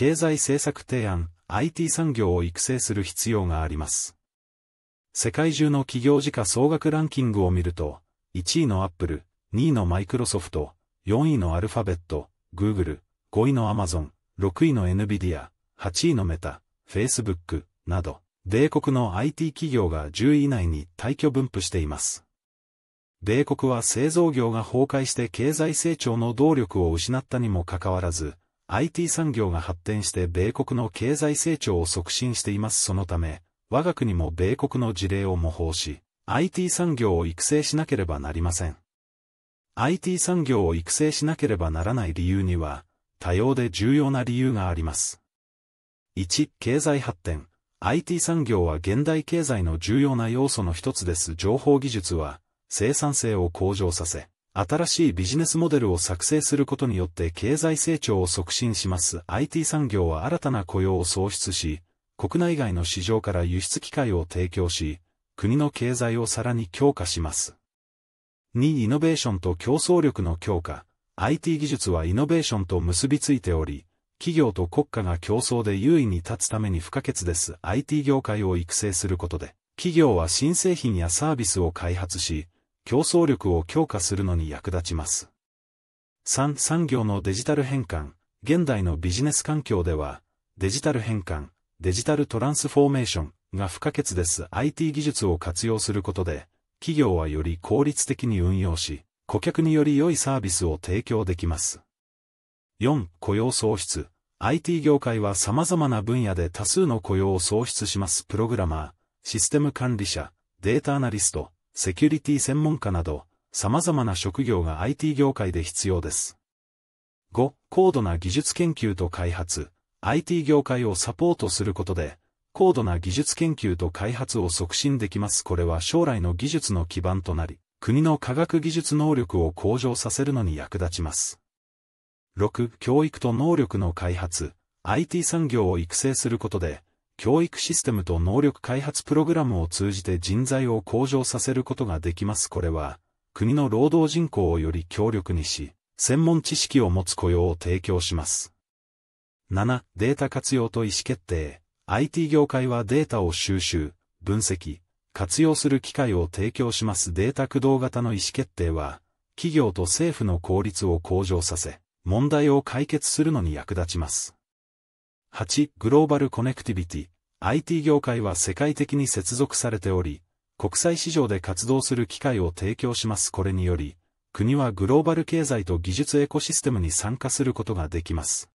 経済政策提案、IT 産業を育成する必要があります。世界中の企業時価総額ランキングを見ると、1位のアップル、2位のマイクロソフト、4位のアルファベット、Google、5位のアマゾン、6位の NVIDIA、8位のメタ、Facebook など、米国の IT 企業が10位以内に退去分布しています。米国は製造業が崩壊して経済成長の動力を失ったにもかかわらず、IT 産業が発展して米国の経済成長を促進していますそのため、我が国も米国の事例を模倣し、IT 産業を育成しなければなりません。IT 産業を育成しなければならない理由には、多様で重要な理由があります。1、経済発展。IT 産業は現代経済の重要な要素の一つです。情報技術は、生産性を向上させ、新しいビジネスモデルを作成することによって経済成長を促進します IT 産業は新たな雇用を創出し、国内外の市場から輸出機会を提供し、国の経済をさらに強化します。2イノベーションと競争力の強化 IT 技術はイノベーションと結びついており、企業と国家が競争で優位に立つために不可欠です。IT 業界を育成することで、企業は新製品やサービスを開発し、競争力を強化するのに役立ちます。3産業のデジタル変換現代のビジネス環境ではデジタル変換デジタルトランスフォーメーションが不可欠です IT 技術を活用することで企業はより効率的に運用し顧客により良いサービスを提供できます。4雇用創出 IT 業界は様々な分野で多数の雇用を創出しますプログラマー、システム管理者、データアナリスト、セキュリティ専門家など、様々な職業が IT 業界で必要です。5. 高度な技術研究と開発、IT 業界をサポートすることで、高度な技術研究と開発を促進できます。これは将来の技術の基盤となり、国の科学技術能力を向上させるのに役立ちます。6. 教育と能力の開発、IT 産業を育成することで、教育システムと能力開発プログラムを通じて人材を向上させることができます。これは、国の労働人口をより強力にし、専門知識を持つ雇用を提供します。7. データ活用と意思決定。IT 業界はデータを収集、分析、活用する機会を提供しますデータ駆動型の意思決定は、企業と政府の効率を向上させ、問題を解決するのに役立ちます。8. グローバルコネクティビティ。IT 業界は世界的に接続されており、国際市場で活動する機会を提供します。これにより、国はグローバル経済と技術エコシステムに参加することができます。